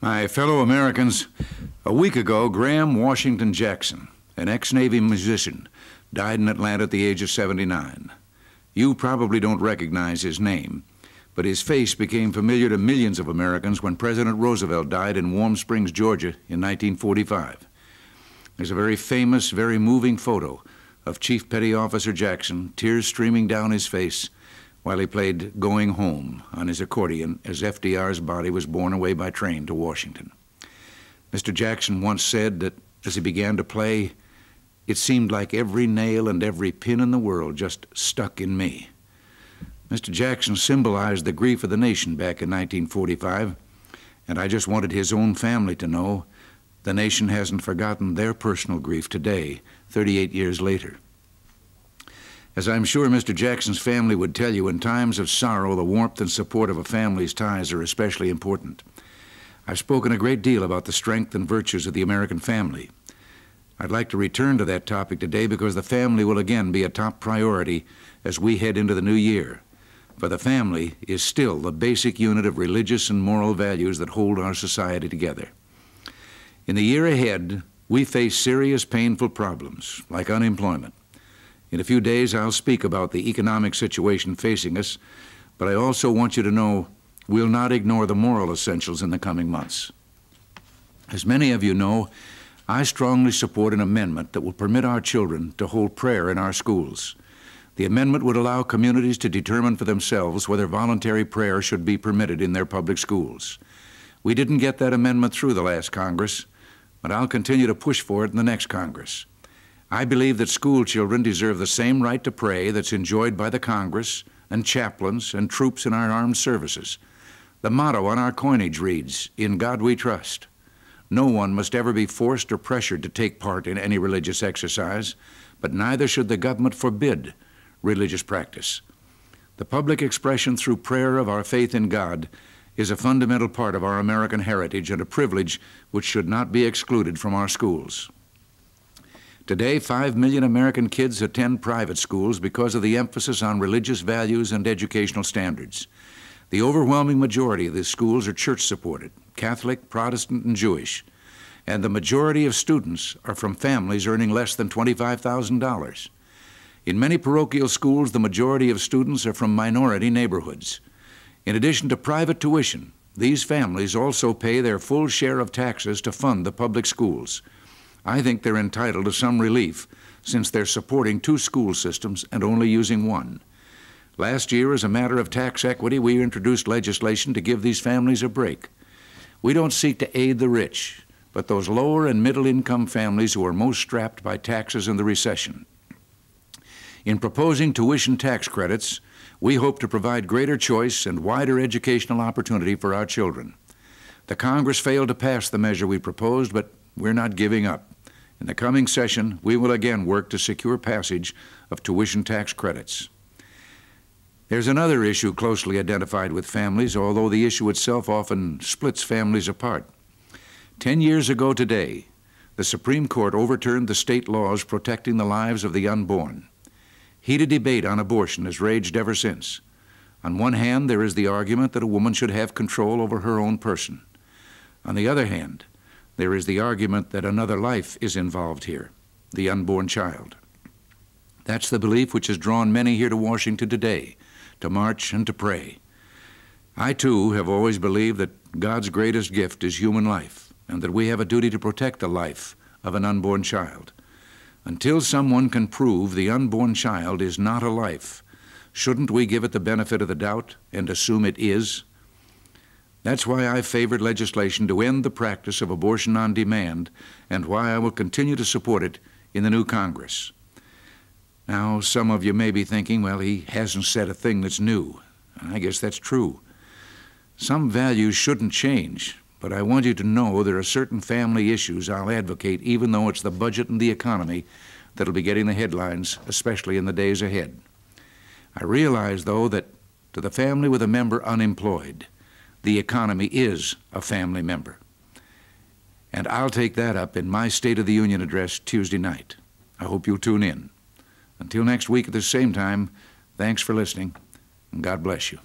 My fellow Americans, a week ago, Graham Washington Jackson, an ex Navy musician, died in Atlanta at the age of 79. You probably don't recognize his name, but his face became familiar to millions of Americans when President Roosevelt died in Warm Springs, Georgia in 1945. There's a very famous, very moving photo of Chief Petty Officer Jackson, tears streaming down his face, while he played Going Home on his accordion as FDR's body was borne away by train to Washington. Mr. Jackson once said that as he began to play, it seemed like every nail and every pin in the world just stuck in me. Mr. Jackson symbolized the grief of the nation back in 1945, and I just wanted his own family to know the nation hasn't forgotten their personal grief today, 38 years later. As I'm sure Mr. Jackson's family would tell you, in times of sorrow, the warmth and support of a family's ties are especially important. I've spoken a great deal about the strength and virtues of the American family. I'd like to return to that topic today because the family will again be a top priority as we head into the new year. For the family is still the basic unit of religious and moral values that hold our society together. In the year ahead, we face serious, painful problems like unemployment, in a few days, I'll speak about the economic situation facing us, but I also want you to know we'll not ignore the moral essentials in the coming months. As many of you know, I strongly support an amendment that will permit our children to hold prayer in our schools. The amendment would allow communities to determine for themselves whether voluntary prayer should be permitted in their public schools. We didn't get that amendment through the last Congress, but I'll continue to push for it in the next Congress. I believe that school children deserve the same right to pray that's enjoyed by the Congress and chaplains and troops in our armed services. The motto on our coinage reads, In God we trust. No one must ever be forced or pressured to take part in any religious exercise, but neither should the government forbid religious practice. The public expression through prayer of our faith in God is a fundamental part of our American heritage and a privilege which should not be excluded from our schools. Today, 5 million American kids attend private schools because of the emphasis on religious values and educational standards. The overwhelming majority of these schools are church supported Catholic, Protestant, and Jewish. And the majority of students are from families earning less than $25,000. In many parochial schools, the majority of students are from minority neighborhoods. In addition to private tuition, these families also pay their full share of taxes to fund the public schools. I think they're entitled to some relief since they're supporting two school systems and only using one. Last year, as a matter of tax equity, we introduced legislation to give these families a break. We don't seek to aid the rich, but those lower and middle income families who are most strapped by taxes and the recession. In proposing tuition tax credits, we hope to provide greater choice and wider educational opportunity for our children. The Congress failed to pass the measure we proposed, but we're not giving up. In the coming session, we will again work to secure passage of tuition tax credits. There's another issue closely identified with families, although the issue itself often splits families apart. Ten years ago today, the Supreme Court overturned the state laws protecting the lives of the unborn. Heated debate on abortion has raged ever since. On one hand, there is the argument that a woman should have control over her own person. On the other hand, there is the argument that another life is involved here, the unborn child. That's the belief which has drawn many here to Washington today, to march and to pray. I, too, have always believed that God's greatest gift is human life, and that we have a duty to protect the life of an unborn child. Until someone can prove the unborn child is not a life, shouldn't we give it the benefit of the doubt and assume it is? That's why I favored legislation to end the practice of abortion on demand and why I will continue to support it in the new Congress. Now, some of you may be thinking, well, he hasn't said a thing that's new. I guess that's true. Some values shouldn't change, but I want you to know there are certain family issues I'll advocate, even though it's the budget and the economy that'll be getting the headlines, especially in the days ahead. I realize, though, that to the family with a member unemployed, the economy is a family member. And I'll take that up in my State of the Union address Tuesday night. I hope you'll tune in. Until next week at the same time, thanks for listening, and God bless you.